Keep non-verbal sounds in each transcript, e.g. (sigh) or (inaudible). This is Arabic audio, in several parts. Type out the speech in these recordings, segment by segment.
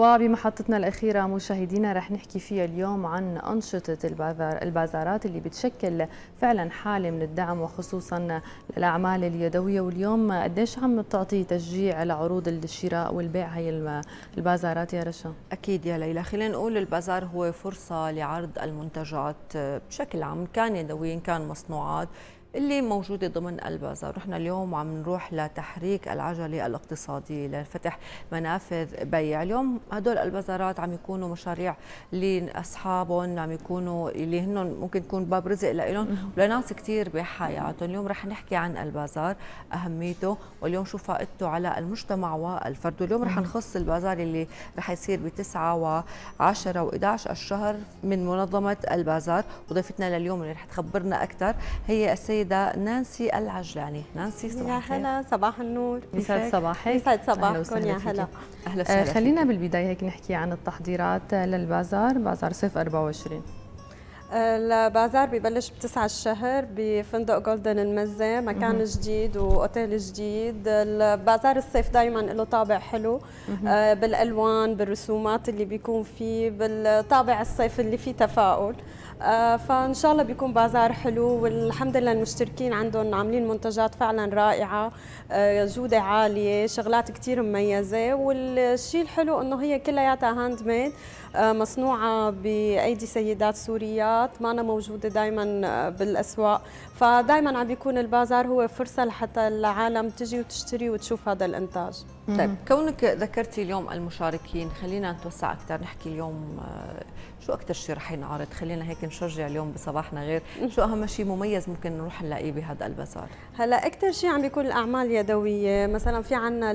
وبمحطتنا الأخيرة مشاهدينا رح نحكي فيها اليوم عن أنشطة البازار البازارات اللي بتشكل فعلا حالة من الدعم وخصوصا للأعمال اليدوية واليوم قديش عم تعطي تشجيع لعروض الشراء والبيع هي البازارات يا رشا أكيد يا ليلى خلينا نقول البازار هو فرصة لعرض المنتجات بشكل عام كان يدوي كان مصنوعات اللي موجوده ضمن البازار، نحن اليوم عم نروح لتحريك العجله الاقتصاديه لفتح منافذ بيع، اليوم هدول البازارات عم يكونوا مشاريع لاصحابهم عم يكونوا اللي هن ممكن تكون باب رزق لهم ولناس كثير بحياتهم، اليوم رح نحكي عن البازار اهميته واليوم شو فائدته على المجتمع والفرد، واليوم رح نخص البازار اللي رح يصير ب 9 و10 و11 الشهر من منظمه البازار، وضيفتنا لليوم اللي رح تخبرنا اكثر هي السيدة السيده نانسي العجلاني نانسي صباح يا هلا صباح النور يسعد صباحك يسعد صباحكم يا هلا اهلا وسهلا آه، خلينا بالبدايه هيك نحكي عن التحضيرات للبازار بازار صيف 24 آه، البازار ببلش بتسعة الشهر بفندق جولدن المزة مكان جديد واوتيل جديد البازار الصيف دائما له طابع حلو آه، بالالوان بالرسومات اللي بيكون فيه بالطابع الصيف اللي فيه تفاؤل آه، فان شاء الله بيكون بازار حلو والحمد لله المشتركين عندهم عاملين منتجات فعلا رائعه آه، جوده عاليه شغلات كثير مميزه والشيء الحلو انه هي كلياتها هاند ميد مصنوعه بايدي سيدات سوريات ما أنا موجوده دائما آه، بالاسواق فدائما عم بيكون البازار هو فرصه لحتى العالم تجي وتشتري وتشوف هذا الانتاج طيب كونك ذكرتي اليوم المشاركين خلينا نتوسع اكثر نحكي اليوم آه، شو اكثر شيء رح ينعرض خلينا هيك نشجع اليوم بصباحنا غير شو اهم شيء مميز ممكن نروح نلاقيه بهذا البازار هلا اكثر شيء عم بيكون الاعمال اليدويه مثلا في عندنا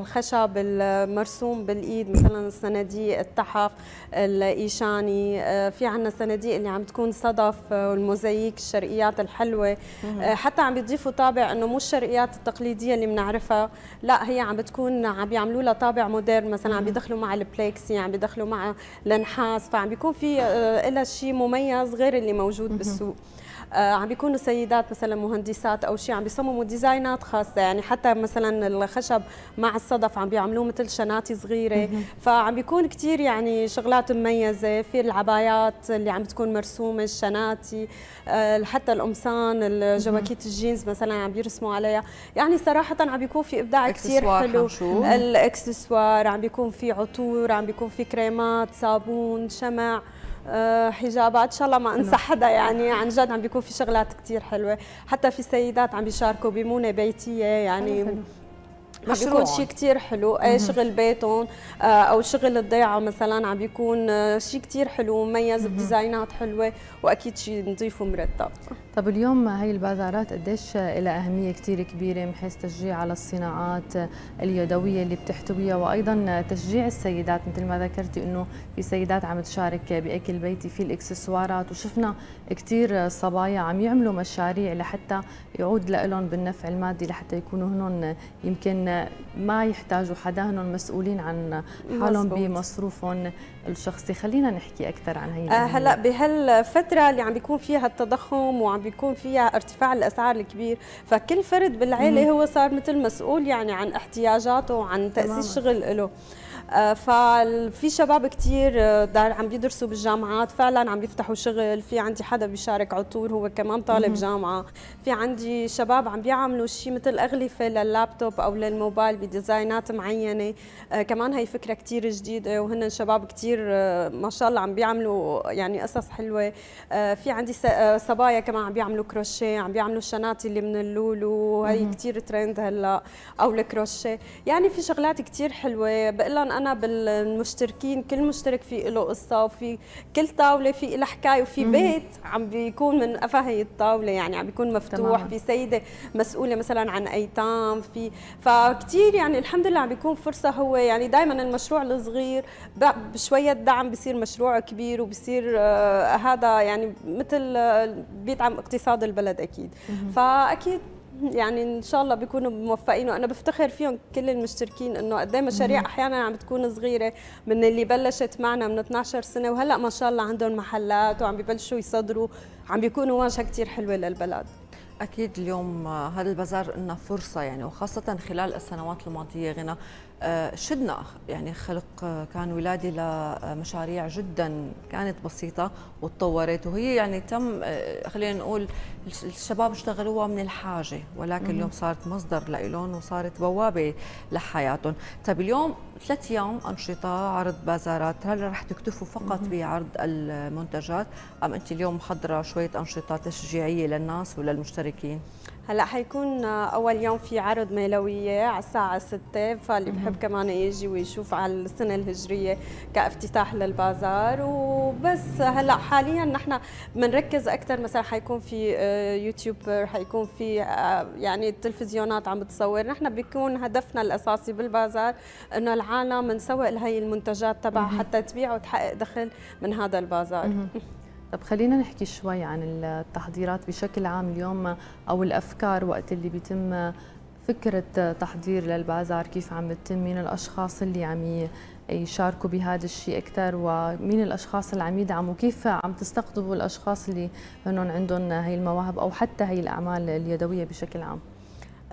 الخشب المرسوم بالايد مثلا الصناديق التحف الايشاني آه، في عندنا الصناديق اللي عم تكون صدف آه، والموزاييك الشرقيات الحلوه حتى عم بيضيفوا طابع انه مو الشرقيات التقليديه اللي بنعرفها لا هي عم بتكون بيكون عم بيعملوا لها طابع مودرن مثلا عم بيدخلوا مع البليكسي عم بيدخلوا مع النحاس فعم بيكون في آه، لها شيء مميز غير اللي موجود بالسوق آه، عم بيكونوا سيدات مثلا مهندسات او شيء عم بيصمموا ديزاينات خاصه يعني حتى مثلا الخشب مع الصدف عم بيعملوه مثل شناتي صغيره فعم بيكون كثير يعني شغلات مميزه في العبايات اللي عم تكون مرسومه الشناتي آه، حتى القمصان الجواكيت الجينز مثلا عم بيرسموا عليها يعني صراحه عم بيكون في ابداع كثير حلو الاكسسوار عم بيكون في عطور عم بيكون في كريمات صابون شمع آه، حجابات ان شاء الله ما انسى نعم. حدا يعني عن جد عم بيكون في شغلات كثير حلوه حتى في سيدات عم بيشاركوا بمونه بيتيه يعني مشروع بيكون شيء كثير حلو اي شغل بيتهم آه، او شغل الضيعه مثلا عم بيكون آه، شيء كثير حلو مميز بديزاينات حلوه واكيد شيء نظيف ومرتب طب اليوم هي البازارات قديش لها اهميه كثير كبيره من حيث تشجيع على الصناعات اليدويه اللي بتحتويها وايضا تشجيع السيدات مثل ما ذكرتي انه في سيدات عم تشارك باكل بيتي في الاكسسوارات وشفنا كثير صبايا عم يعملوا مشاريع لحتى يعود لهم بالنفع المادي لحتى يكونوا هنن يمكن ما يحتاجوا حدا هن مسؤولين عن حالهم بمصروفهم الشخصي خلينا نحكي اكثر عن هي آه، هلا بهالفتره اللي عم بيكون فيها التضخم وعم بيكون فيها ارتفاع الاسعار الكبير فكل فرد بالعيله هو صار مثل مسؤول يعني عن احتياجاته وعن تاسيس شغل له آه، ففي شباب كثير آه، عم بيدرسوا بالجامعات فعلا عم بيفتحوا شغل في عندي حدا بيشارك عطور هو كمان طالب جامعه في عندي شباب عم بيعملوا شيء مثل اغلفه لللابتوب او للموبايل بديزاينات معينه آه، كمان هي فكره كثير جديده وهن شباب كثير ما شاء الله عم بيعملوا يعني قصص حلوه في عندي صبايا كمان عم بيعملوا كروشيه عم بيعملوا الشناتي اللي من اللولو هي كثير ترند هلا او الكروشيه يعني في شغلات كثير حلوه بقول لهم انا بالمشتركين كل مشترك في له قصه وفي كل طاوله في له حكايه وفي بيت عم بيكون من قفا هي الطاوله يعني عم بيكون مفتوح في سيده مسؤوله مثلا عن ايتام في فكتير يعني الحمد لله عم بيكون فرصه هو يعني دائما المشروع الصغير بشويه دعم بصير مشروع كبير وبصير آه هذا يعني مثل آه، بيدعم اقتصاد البلد اكيد فاكيد (laughs) يعني ان شاء الله بيكونوا موفقين وانا بفتخر فيهم كل المشتركين انه قد إيه مشاريع احيانا عم بتكون صغيره من اللي بلشت معنا من 12 سنه وهلا ما شاء الله عندهم محلات وعم ببلشوا يصدروا عم بيكونوا واجهه كثير حلوه للبلد اكيد اليوم هذا البازار لنا فرصه يعني وخاصه خلال السنوات الماضيه غنى آه، شدنا يعني خلق آه، كان ولادي لمشاريع آه، جدا كانت بسيطة وتطورت وهي يعني تم خلينا نقول الشباب اشتغلوها من الحاجة ولكن اليوم صارت مصدر لإلهم وصارت بوابة لحياتهم طيب اليوم ثلاث أيام أنشطة عرض بازارات هل رح تكتفوا فقط بعرض المنتجات أم أنت اليوم محضرة شوية أنشطة تشجيعية للناس وللمشتركين؟ هلا حيكون اول يوم في عرض ميلويه على الساعه 6 فاللي بحب كمان يجي ويشوف على السنه الهجريه كافتتاح للبازار وبس هلا حاليا نحن بنركز اكثر مثلا حيكون في آه، يوتيوبر حيكون في آه، يعني التلفزيونات عم بتصور نحن بيكون هدفنا الاساسي بالبازار انه العالم نسوق لهي المنتجات تبعها حتى تبيع وتحقق دخل من هذا البازار (laughs) طب خلينا نحكي شوي عن التحضيرات بشكل عام اليوم او الافكار وقت اللي بيتم فكرة تحضير للبازار كيف عم بتتم مين الأشخاص اللي عم يشاركوا بهذا الشيء أكثر ومين الأشخاص اللي عم يدعموا كيف عم تستقطبوا الأشخاص اللي هنن عندهم هي المواهب أو حتى هي الأعمال اليدوية بشكل عام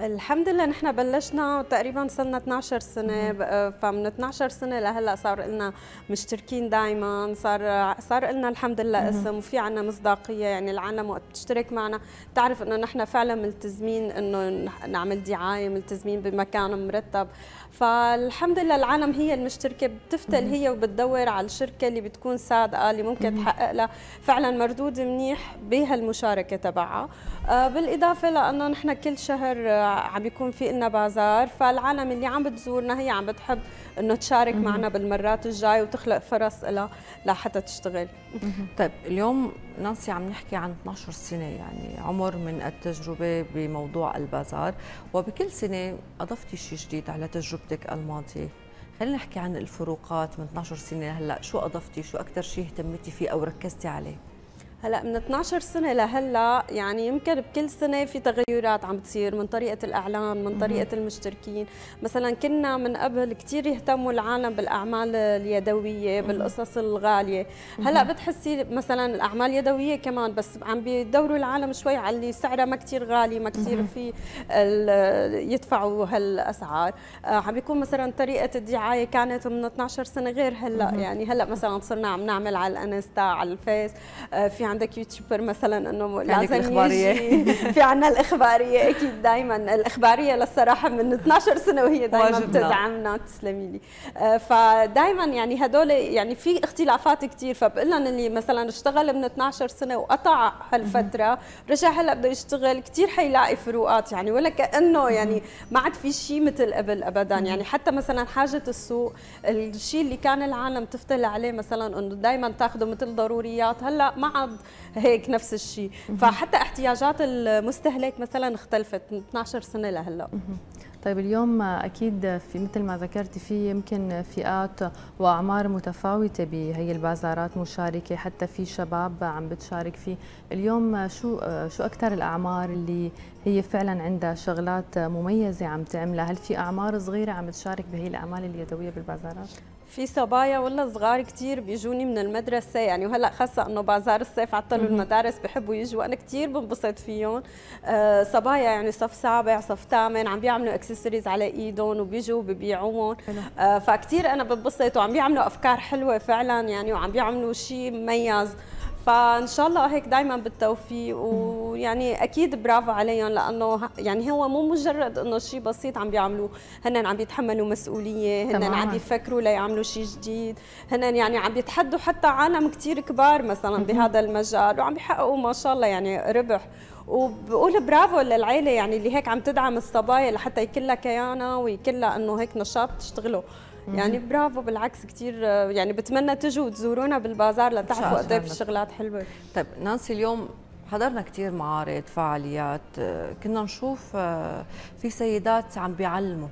الحمد لله نحن بلشنا تقريبا صرنا 12 سنه آه، فمن 12 سنه لهلا صار لنا مشتركين دائما صار صار لنا الحمد لله اسم وفي عنا مصداقيه يعني العالم وقت بتشترك معنا بتعرف انه نحن فعلا ملتزمين انه نعمل دعايه ملتزمين بمكان مرتب فالحمد لله العالم هي المشتركه بتفتل هي وبتدور على الشركه اللي بتكون صادقه اللي ممكن تحقق لها فعلا مردود منيح بهالمشاركه تبعها آه، بالاضافه لانه نحن كل شهر آه، عم بيكون في إلنا بازار فالعالم اللي عم بتزورنا هي عم بتحب انه تشارك معنا بالمرات الجاي وتخلق فرص لها لحتى تشتغل طيب اليوم نانسي عم نحكي عن 12 سنه يعني عمر من التجربه بموضوع البازار وبكل سنه اضفتي شيء جديد على تجربتك الماضيه خلينا نحكي عن الفروقات من 12 سنه هلا شو اضفتي شو اكثر شيء اهتمتي فيه او ركزتي عليه هلا من 12 سنه لهلا يعني يمكن بكل سنه في تغيرات عم بتصير من طريقه الاعلان من طريقه المشتركين مثلا كنا من قبل كثير يهتموا العالم بالاعمال اليدويه بالقصص الغاليه هلا بتحسي مثلا الاعمال اليدويه كمان بس عم بيدوروا العالم شوي على اللي سعرها ما كثير غالي ما كثير في يدفعوا هالاسعار آه، عم بيكون مثلا طريقه الدعايه كانت من 12 سنه غير هلا يعني هلا مثلا صرنا عم نعمل على الانستا على الفيس آه، في عندك يوتيوبر مثلا انه لازم الاخباريه (laughs) في عندنا الاخباريه اكيد دائما الاخباريه للصراحه من 12 سنه وهي دائما بتدعمنا تسلمي لي آه، فدائما يعني هدول يعني في اختلافات كثير فبقول لهم اللي مثلا اشتغل من 12 سنه وقطع هالفتره رجع هلا بده يشتغل كثير حيلاقي فروقات يعني ولا كانه يعني ما عاد في شيء مثل قبل ابدا يعني حتى مثلا حاجه السوق الشيء اللي كان العالم تفتل عليه مثلا انه دائما تاخذه مثل ضروريات هلا ما عاد هيك نفس الشيء فحتى احتياجات المستهلك مثلا اختلفت من 12 سنه لهلا طيب اليوم اكيد في مثل ما ذكرتي في يمكن فئات واعمار متفاوته بهي البازارات مشاركه حتى في شباب عم بتشارك فيه اليوم شو شو اكثر الاعمار اللي هي فعلا عندها شغلات مميزه عم تعملها هل في اعمار صغيره عم تشارك بهي الاعمال اليدويه بالبازارات في صبايا والله صغار كثير بيجوني من المدرسة يعني وهلا خاصة انه بازار الصيف عطلوا المدارس بحبوا يجوا انا كثير بنبسط فيهم آه، صبايا يعني صف سابع صف ثامن عم بيعملوا اكسسوارز على ايدهم وبيجوا ببيعوهم آه، فكثير انا بنبسط وعم بيعملوا افكار حلوة فعلا يعني وعم بيعملوا شيء مميز فان شاء الله هيك دائما بالتوفيق ويعني اكيد برافو عليهم لانه يعني هو مو مجرد انه شيء بسيط عم بيعملوه هن عم بيتحملوا مسؤوليه هن عم بيفكروا ليعملوا شيء جديد هن يعني عم بيتحدوا حتى عالم كثير كبار مثلا بهذا المجال وعم بيحققوا ما شاء الله يعني ربح وبقول برافو للعيله يعني اللي هيك عم تدعم الصبايا لحتى يكلها كيانه ويكلها انه هيك نشاط تشتغله يعني برافو بالعكس كثير يعني بتمنى تجوا وتزورونا بالبازار لتعرفوا قد ايه في شغلات حلوه طيب نانسي اليوم حضرنا كثير معارض فعاليات كنا نشوف آه، في سيدات عم بيعلموا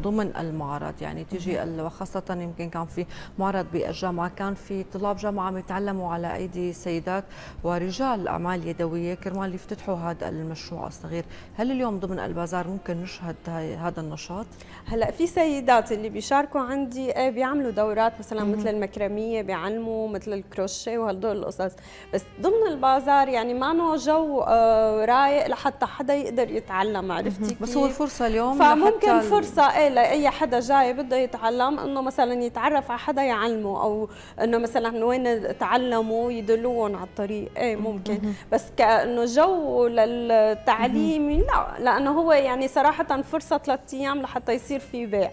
ضمن المعرض يعني تيجي وخاصة يمكن كان في معرض بالجامعة كان في طلاب جامعة عم يتعلموا على أيدي سيدات ورجال أعمال يدوية كرمال يفتتحوا هذا المشروع الصغير هل اليوم ضمن البازار ممكن نشهد هذا النشاط؟ هلا في سيدات اللي بيشاركوا عندي ايه بيعملوا دورات مثلا مثل المكرمية بيعلموا مثل الكروشيه وهدول القصص بس ضمن البازار يعني ما نوع جو آه، رايق لحتى حدا يقدر يتعلم عرفتي بس هو فرصه اليوم فممكن فرصة إيه، رأيي لأي حدا جاي بده يتعلم انه مثلا يتعرف على حدا يعلمه او انه مثلا وين تعلموا يدلوهم على الطريق ايه ممكن بس كانه جو للتعليم لا لانه هو يعني صراحه فرصه ثلاث ايام لحتى يصير في بيع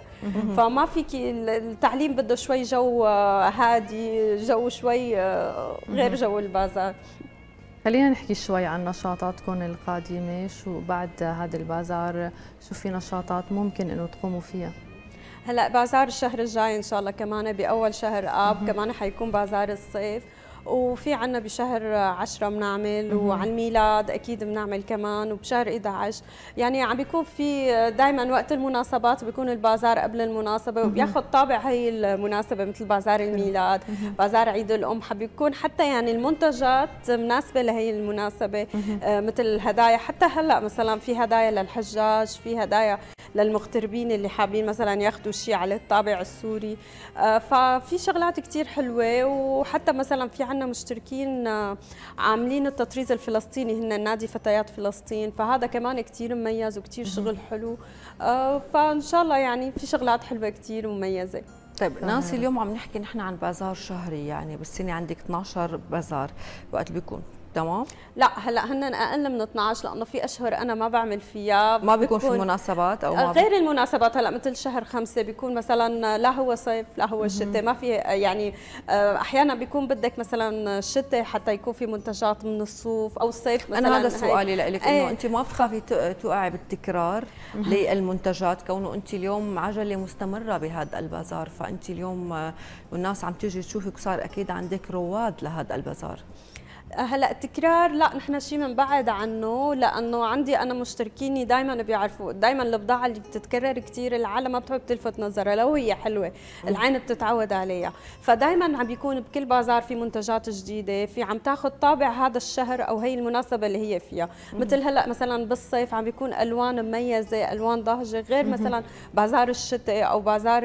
فما فيك التعليم بده شوي جو آه، هادي جو شوي آه، غير جو البازار خلينا نحكي شوي عن نشاطاتكم القادمة شو بعد هذا البازار شو في نشاطات ممكن انه تقوموا فيها هلا بازار الشهر الجاي ان شاء الله كمان باول شهر اب كمان حيكون بازار الصيف وفي عنا بشهر 10 بنعمل وعلى الميلاد اكيد بنعمل كمان وبشهر 11 يعني عم بيكون في دائما وقت المناسبات بيكون البازار قبل المناسبه وبياخذ طابع هي المناسبه مثل بازار الميلاد بازار عيد الام حبيكون حتى يعني المنتجات مناسبه لهي المناسبه آه، مثل الهدايا حتى هلا مثلا في هدايا للحجاج في هدايا للمغتربين اللي حابين مثلا ياخذوا شيء على الطابع السوري آه، ففي شغلات كثير حلوه وحتى مثلا في عندنا مشتركين آه، عاملين التطريز الفلسطيني هن نادي فتيات فلسطين فهذا كمان كثير مميز وكثير شغل حلو آه، فان شاء الله يعني في شغلات حلوه كثير مميزه طيب ناصي اليوم عم نحكي نحن عن بازار شهري يعني بالسنه عندك 12 بازار وقت بيكون تمام لا هلا هن اقل من 12 لانه في اشهر انا ما بعمل فيها ما بيكون في مناسبات او ما آه، غير المناسبات هلا مثل شهر خمسة بيكون مثلا لا هو صيف لا هو شتاء ما في آه، يعني آه، احيانا بيكون بدك مثلا الشتاء حتى يكون في منتجات من الصوف او الصيف مثلا انا هذا سؤالي لك انه إيه. انت ما بتخافي تقعي بالتكرار للمنتجات كونه انت اليوم عجله مستمره بهذا البازار فانت اليوم والناس عم تيجي تشوفك صار اكيد عندك رواد لهذا البازار هلا التكرار لا نحن شيء بنبعد عنه لانه عندي انا مشتركيني دائما بيعرفوا دائما البضاعه اللي بتتكرر كثير العالم ما بتحب تلفت نظرها لو هي حلوه العين بتتعود عليها فدائما عم بيكون بكل بازار في منتجات جديده في عم تاخذ طابع هذا الشهر او هي المناسبه اللي هي فيها مثل هلا مثلا بالصيف عم بيكون الوان مميزه الوان ضاهجه غير مثلا بازار الشتاء او بازار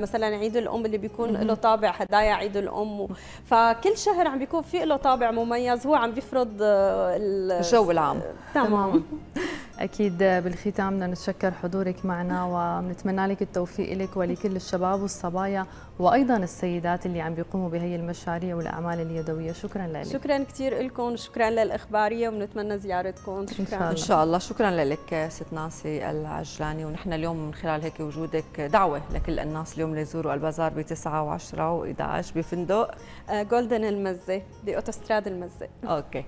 مثلا عيد الام اللي بيكون له طابع هدايا عيد الام فكل شهر عم بيكون في له طابع مميز يعني هو عم بيفرض آه، الجو العام تمام (laughs) اكيد بالختام بدنا نتشكر حضورك معنا وبنتمنى لك التوفيق لك ولكل الشباب والصبايا وايضا السيدات اللي عم بيقوموا بهي المشاريع والاعمال اليدويه شكرا لك شكرا كثير لكم شكرا للاخباريه وبنتمنى زيارتكم شكرا ان شاء الله, إن شاء الله. شكرا لك ست ناصي العجلاني ونحن اليوم من خلال هيك وجودك دعوه لكل الناس اليوم ليزوروا البازار ب 9 و10 و11 بفندق جولدن آه، المزه باوتوستراد المزه اوكي